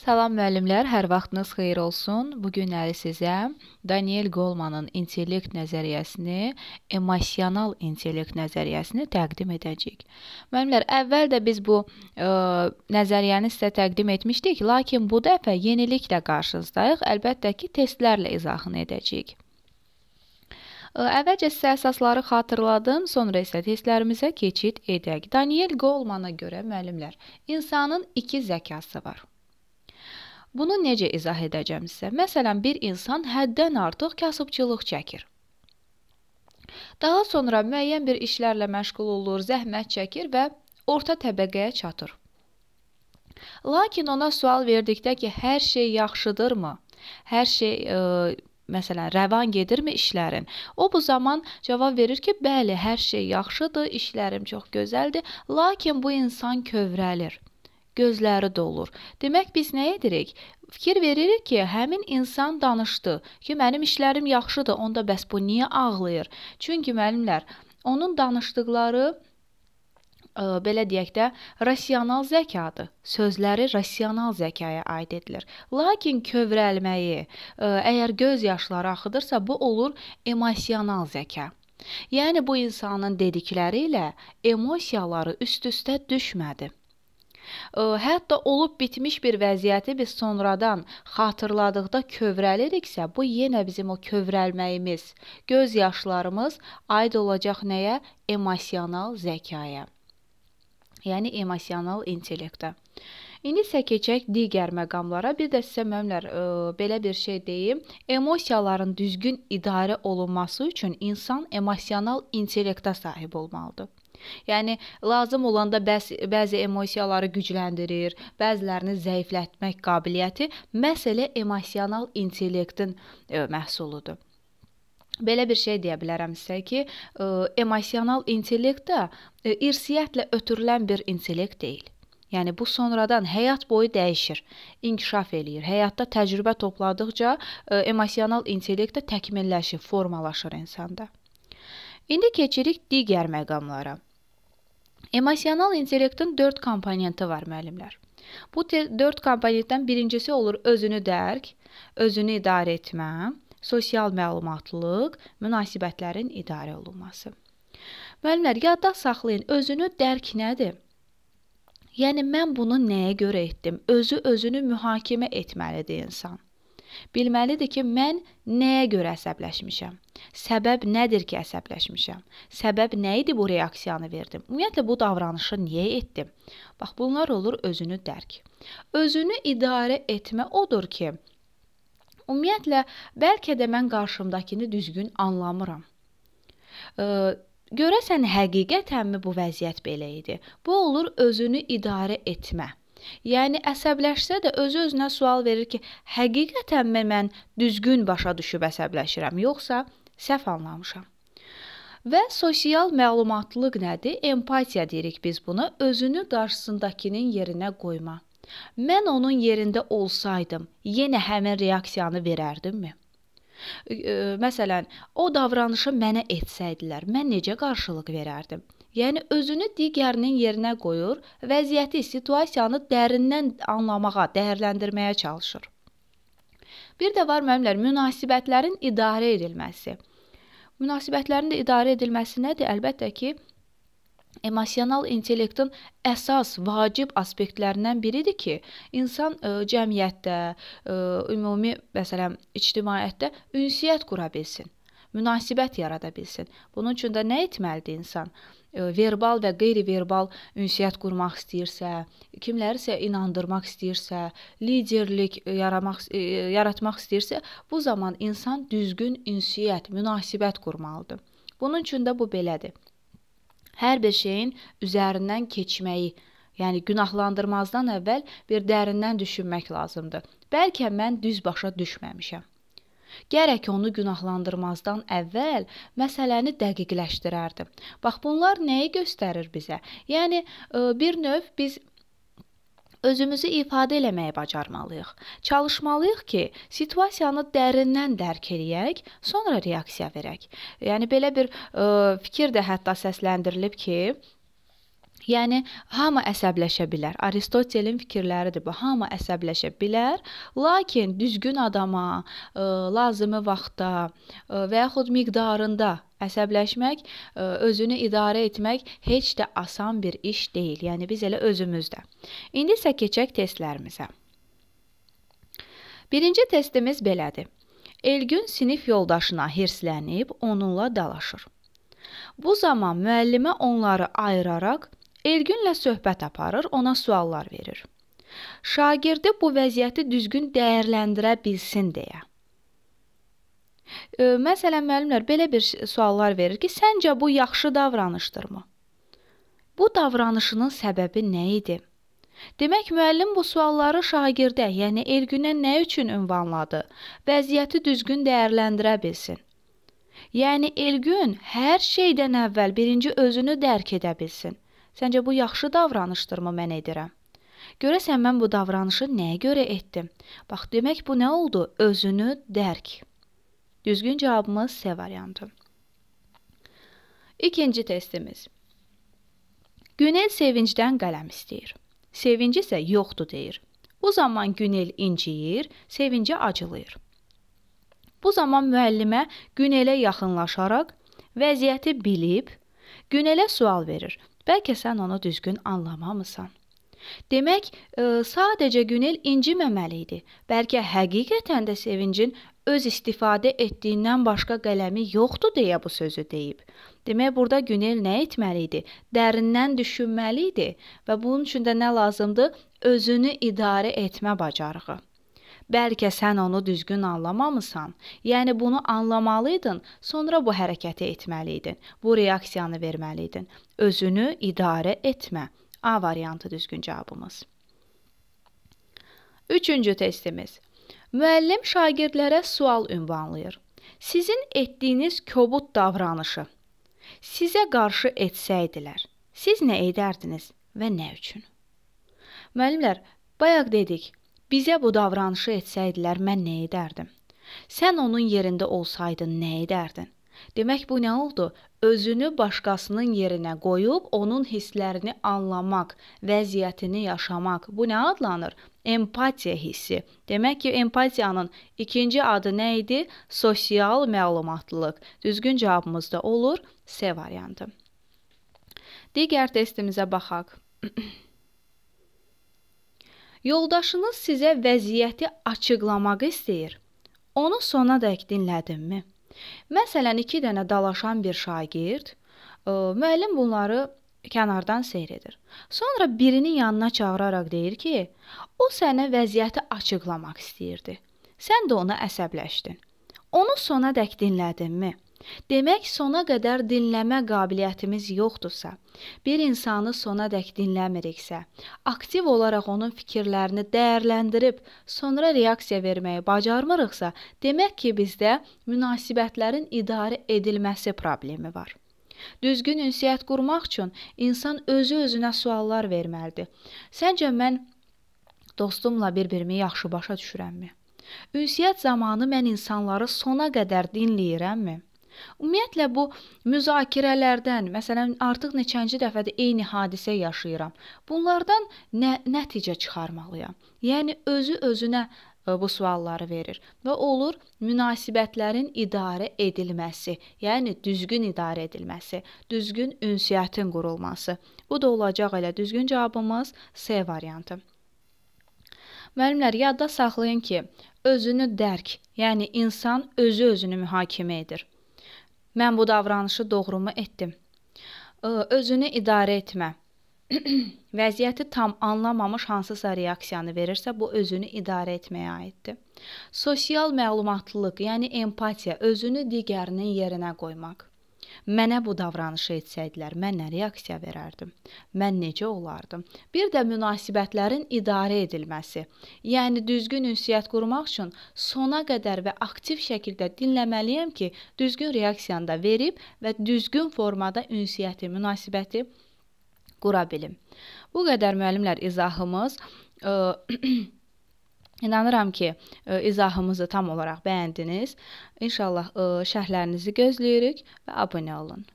Salam müəllimlər, hər vaxtınız xeyir olsun. Bu günləri sizə Daniel Golemanın intellekt nəzəriyyəsini, emosional intellekt nəzəriyyəsini təqdim edəcəyik. Müəllimlər, əvvəl də biz bu ə, e, nəzəriyyəni sizə təqdim etmişdik, lakin bu dəfə yeniliklə qarşınızdayıq. Əlbəttə ki, testlərlə izahını edəcəyik. E, əvvəlcə sizə əsasları xatırladım, sonra isə testlərimizə keçid edək. Daniel Golemana görə müəllimlər, insanın iki zəkası var. Bunu necə izah edəcəm sizə? Məsələn, bir insan həddən artıq kasıbçılıq çəkir. Daha sonra müəyyən bir işlərlə məşğul olur, zəhmət çəkir və orta təbəqəyə çatır. Lakin ona sual verdikdə ki, hər şey yaxşıdırmı? Hər şey e, məsələn, rəvan gedirmi işlərin? O bu zaman cavab verir ki, bəli, hər şey yaxşıdır, işlərim çox gözəldir, lakin bu insan kövrəlir gözləri dolur. Demək biz nə edirik? Fikir veririk ki, həmin insan danışdı ki, mənim işlərim yaxşıdır, onda bəs bu niyə ağlayır? Çünki müəllimlər, onun danışdıqları ə, e, belə deyək də, rasional zəkadır. Sözləri rasional zəkaya aid edilir. Lakin kövrəlməyi, ə, e, əgər göz yaşları axıdırsa, bu olur emosional zəka. Yəni bu insanın dedikləri ilə emosiyaları üst-üstə düşmədi. Hətta olub bitmiş bir vəziyyəti biz sonradan xatırladıqda kövrəliriksə, bu yenə bizim o kövrəlməyimiz, göz yaşlarımız aid olacaq nəyə? Emosional zəkaya. Yəni emosional intellektə. İndi isə keçək digər məqamlara. Bir də sizə müəllimlər e, belə bir şey deyim. Emosiyaların düzgün idarə olunması üçün insan emosional intellektə sahib olmalıdır. Yəni lazım olanda bəs, bəzi emosiyaları gücləndirir, bəzilərini zəiflətmək qabiliyyəti məhz elə emosional intellektin ə, e, məhsuludur. Belə bir şey deyə bilərəm sizə ki, ə, e, emosional intellekt də ə, e, irsiyyətlə ötürülən bir intellekt deyil. Yəni bu sonradan həyat boyu dəyişir, inkişaf eləyir. Həyatda təcrübə topladıqca ə, emosional intellekt də təkmilləşir, formalaşır insanda. İndi keçirik digər məqamlara. Emosional intellektin 4 komponenti var müəllimlər. Bu 4 komponentdən birincisi olur özünü dərk, özünü idarə etmə, sosial məlumatlılıq, münasibətlərin idarə olunması. Müəllimlər, yadda saxlayın, özünü dərk nədir? Yəni mən bunu nəyə görə etdim? Özü özünü mühakimə etməlidir insan. Bilməlidir ki, mən nəyə görə əsəbləşmişəm? Səbəb nədir ki, əsəbləşmişəm? Səbəb nə idi bu reaksiyanı verdim? Ümumiyyətlə bu davranışı niyə etdim? Bax, bunlar olur özünü dərk. Özünü idarə etmə odur ki, ümumiyyətlə bəlkə də mən qarşımdakını düzgün anlamıram. E, görəsən həqiqətənmi bu vəziyyət belə idi? Bu olur özünü idarə etmə. Yəni əsəbləşsə də özü-özünə sual verir ki, həqiqətənmi mən düzgün başa düşüb əsəbləşirəm, yoxsa səhv anlamışam? Və sosial məlumatlılıq nədir? Empatiya deyirik biz buna. Özünü qarşısındakının yerinə qoyma. Mən onun yerində olsaydım, yenə həmin reaksiyanı verərdimmi? Məsələn, o davranışı mənə etsəydilər, mən necə qarşılıq verərdim? Yəni özünü digərinin yerinə qoyur, vəziyyəti, situasiyanı dərindən anlamağa, dəyərləndirməyə çalışır. Bir də var müəllimlər, münasibətlərin idarə edilməsi. Münasibətlərin də idarə edilməsi nədir? Əlbəttə ki, emosional intellektin əsas vacib aspektlərindən biridir ki, insan ə, e, cəmiyyətdə, ə, e, ümumi məsələn ictimaiyyətdə ünsiyyət qura bilsin, münasibət yarada bilsin. Bunun üçün də nə etməlidir insan? verbal və qeyri-verbal ünsiyyət qurmaq istəyirsə, kimlərisə inandırmaq istəyirsə, liderlik yaramaq yaratmaq istəyirsə, bu zaman insan düzgün ünsiyyət, münasibət qurmalıdır. Bunun üçün də bu belədir. Hər bir şeyin üzərindən keçməyi, yəni günahlandırmazdan əvvəl bir dərindən düşünmək lazımdır. Bəlkə mən düz başa düşməmişəm. Gərək onu günahlandırmazdan əvvəl məsələni dəqiqləşdirərdi. Bax bunlar nəyi göstərir bizə? Yəni e, bir növ biz özümüzü ifadə eləməyi bacarmalıyıq. Çalışmalıyıq ki, situasiyanı dərindən dərk eləyək, sonra reaksiya verək. Yəni belə bir ə, e, fikir də hətta səsləndirilib ki, Yəni hamı əsəbləşə bilər. Aristotelin fikirləridir bu. Hamı əsəbləşə bilər, lakin düzgün adama, ə, lazımi vaxtda ə, və yaxud miqdarında əsəbləşmək, ə, özünü idarə etmək heç də asan bir iş deyil. Yəni biz elə özümüzdə. İndi isə keçək testlərimizə. Birinci testimiz belədir. Elgün sinif yoldaşına hirslənib onunla dalaşır. Bu zaman müəllimə onları ayıraraq Elginlə söhbət aparır, ona suallar verir. Şagirdi bu vəziyyəti düzgün dəyərləndirə bilsin deyə. Məsələn, müəllimlər belə bir suallar verir ki, səncə bu yaxşı davranışdırmı? Bu davranışının səbəbi nə idi? Demək müəllim bu sualları şagirdə, yəni Elgünə nə üçün ünvanladı? Vəziyyəti düzgün dəyərləndirə bilsin. Yəni Elgün hər şeydən əvvəl birinci özünü dərk edə bilsin. Səncə bu yaxşı davranışdırmı mən edirəm? Görəsən mən bu davranışı nəyə görə etdim? Bax, demək bu nə oldu? Özünü dərk. Düzgün cavabımız C variantı. İkinci testimiz. Günel sevincdən qələm istəyir. Sevinci isə yoxdur deyir. Bu zaman Günel inciyir, sevinci acılayır. Bu zaman müəllimə Günelə yaxınlaşaraq vəziyyəti bilib Günelə sual verir. Bəlkə sən onu düzgün anlamamısan. Demək, e, sadəcə Günel inciməməli idi. Bəlkə həqiqətən də sevincin öz istifadə etdiyindən başqa qələmi yoxdur deyə bu sözü deyib. Demək, burada Günel nə etməli idi? Dərindən düşünməli idi və bunun üçün də nə lazımdı? Özünü idarə etmə bacarığı. Bəlkə sən onu düzgün anlamamısan. Yəni bunu anlamalıydın, sonra bu hərəkəti etməliydin. Bu reaksiyanı verməliydin. Özünü idarə etmə. A variantı düzgün cavabımız. 3-cü testimiz. Müəllim şagirdlərə sual ünvanlayır. Sizin etdiyiniz kobud davranışı sizə qarşı etsəydilər, siz nə edərdiniz və nə üçün? Müəllimlər, bayaq dedik, Bizə bu davranışı etsəydilər, mən nə edərdim? Sən onun yerində olsaydın, nə edərdin? Demək bu nə oldu? Özünü başqasının yerinə qoyub onun hisslərini anlamaq, vəziyyətini yaşamaq. Bu nə adlanır? Empatiya hissi. Demək ki, empatiyanın ikinci adı nə idi? Sosial məlumatlılıq. Düzgün cavabımız da olur C variantı. Digər testimizə baxaq. Yoldaşınız sizə vəziyyəti açıqlamaq istəyir. Onu sonadək dinlədimmi? Məsələn, 2 dənə dalaşan bir şagird, e, müəllim bunları kənardan seyr edir. Sonra birini yanına çağıraraq deyir ki, o sənə vəziyyəti açıqlamaq istəyirdi. Sən də ona əsəbləşdin. Onu sonadək dinlədinmi? Demək, sona qədər dinləmə qabiliyyətimiz yoxdursa, bir insanı sonadək dinləmiriksə, aktiv olaraq onun fikirlərini dəyərləndirib sonra reaksiya verməyi bacarmırıqsa, demək ki, bizdə münasibətlərin idarə edilməsi problemi var. Düzgün ünsiyyət qurmaq üçün insan özü özünə suallar verməlidir. Səncə mən dostumla bir-birimi yaxşı başa düşürəmmi? Ünsiyyət zamanı mən insanları sona qədər dinləyirəmmi? Ümumiyyətlə bu müzakirələrdən, məsələn, artıq neçənci dəfədir eyni hadisə yaşayıram. Bunlardan nə nəticə çıxarmalıyam? Yəni özü özünə e, bu sualları verir və olur münasibətlərin idarə edilməsi, yəni düzgün idarə edilməsi, düzgün ünsiyyətin qurulması. Bu da olacaq elə düzgün cavabımız C variantı. Müəllimlər yadda saxlayın ki, özünü dərk, yəni insan özü özünü mühakimə edir. Mən bu davranışı doğrumu etdim? Özünü idarə etmə. Vəziyyəti tam anlamamış hansısa reaksiyanı verirsə, bu özünü idarə etməyə aiddir. Sosial məlumatlılıq, yəni empatiya, özünü digərinin yerinə qoymaq. Mənə bu davranışı etsəydilər, mən nə reaksiya verərdim? Mən necə olardım? Bir də münasibətlərin idarə edilməsi. Yəni düzgün ünsiyyət qurmaq üçün sona qədər və aktiv şəkildə dinləməliyəm ki, düzgün reaksiyanı da verib və düzgün formada ünsiyyəti, münasibəti qura bilim. Bu qədər müəllimlər izahımız İnanıram ki, e, izahımızı tam olaraq bəyəndiniz. İnşallah e, şərhlərinizi gözləyirik və abunə olun.